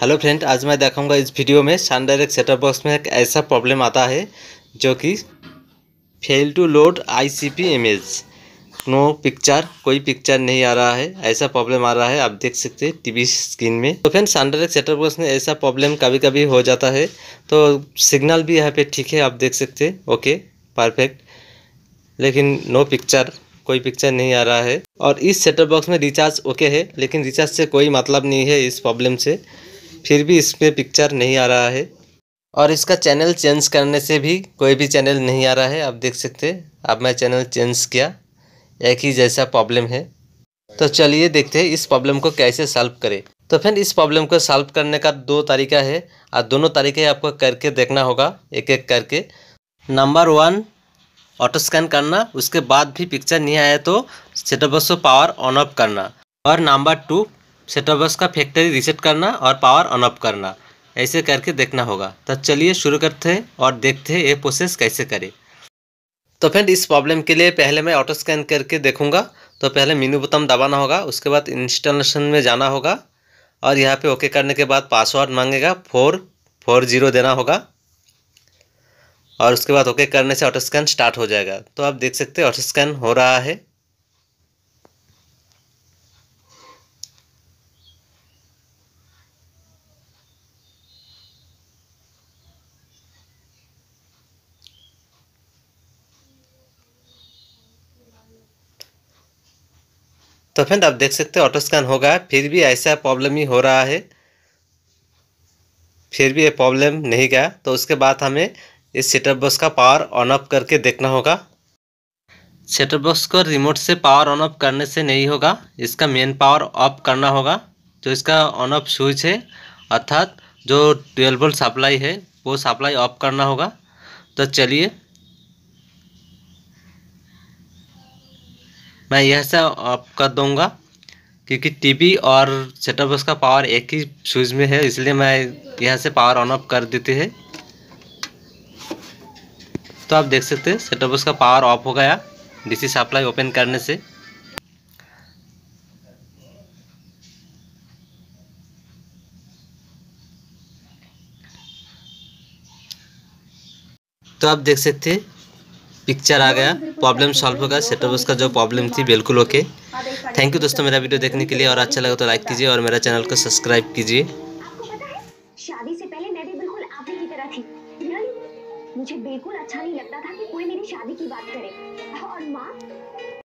hello friend आज मैं देखाऊंगा इस वीडियो में सन डायरेक्ट सेटअप बॉक्स में एक ऐसा प्रॉब्लम आता है जो कि fail to load ICP image no picture कोई पिक्चर नहीं आ रहा है ऐसा प्रॉब्लम आ रहा है आप देख सकते हैं टीवी स्क्रीन में तो फ्रेंड सन डायरेक्ट सेटअप बॉक्स में ऐसा प्रॉब्लम कभी कभी हो जाता है तो सिग्नल भी यहाँ पे ठीक है आप देख सकते ओके परफेक्ट लेकिन नो पिक्चर कोई पिक्चर नहीं आ रहा है और इस सेटअप बॉक्स में रिचार्ज ओके है लेकिन रिचार्ज से कोई मतलब नहीं है इस प्रॉब्लम से फिर भी इसमें पिक्चर नहीं आ रहा है और इसका चैनल चेंज करने से भी कोई भी चैनल नहीं आ रहा है आप देख सकते अब मैं चैनल चेंज किया एक ही जैसा प्रॉब्लम है तो चलिए देखते हैं इस प्रॉब्लम को कैसे सॉल्व करें तो फिर इस प्रॉब्लम को सॉल्व करने का दो तरीका है और दोनों तरीके आपको करके देखना होगा एक एक करके नंबर वन ऑटो स्कैन करना उसके बाद भी पिक्चर नहीं आया तो सेटअप को पावर ऑन ऑफ करना और नंबर टू सेटअप बॉक्स का फैक्ट्री रीसेट करना और पावर ऑन ऑफ करना ऐसे करके देखना होगा तो चलिए शुरू करते हैं और देखते हैं ये प्रोसेस कैसे करें तो फ्रेंड इस प्रॉब्लम के लिए पहले मैं ऑटो स्कैन करके देखूंगा तो पहले मीनू बुतम दबाना होगा उसके बाद इंस्टॉलेशन में जाना होगा और यहाँ पे ओके करने के बाद पासवर्ड मांगेगा फोर फोर जीरो देना होगा और उसके बाद ओके करने से ऑटो स्कैन स्टार्ट हो जाएगा तो आप देख सकते हैं ऑटो स्कैन हो रहा है तो फ्रेंड आप देख सकते हैं ऑटो स्कैन होगा फिर भी ऐसा प्रॉब्लम ही हो रहा है फिर भी ये प्रॉब्लम नहीं गया तो उसके बाद हमें इस सेटअप बॉक्स का पावर ऑन ऑफ करके देखना होगा सेटअप बॉक्स को रिमोट से पावर ऑन ऑफ करने से नहीं होगा इसका मेन पावर ऑफ करना होगा जो इसका ऑन ऑफ स्विच है अर्थात जो ट्वेल्व वोल्ट सप्लाई है वो सप्लाई ऑफ करना होगा तो चलिए मैं यह से ऑफ कर दूंगा क्योंकि टीवी और सेटअप बॉक्स का पावर एक ही स्विच में है इसलिए मैं यहाँ से पावर ऑन ऑफ कर देते हैं तो आप देख सकते हैं सेटअप बॉक्स का पावर ऑफ हो गया डीसी सप्लाई ओपन करने से तो आप देख सकते हैं पिक्चर आ गया प्रॉब्लम सॉल्व होगा सेटअप उसका जो प्रॉब्लम थी बिल्कुल ओके थैंक यू दोस्तों मेरा वीडियो देखने के लिए और अच्छा लगा तो लाइक कीजिए और मेरा चैनल को सब्सक्राइब कीजिए मुझे बिल्कुल अच्छा नहीं लगता था कि कोई मेरी शादी की बात करे और माँ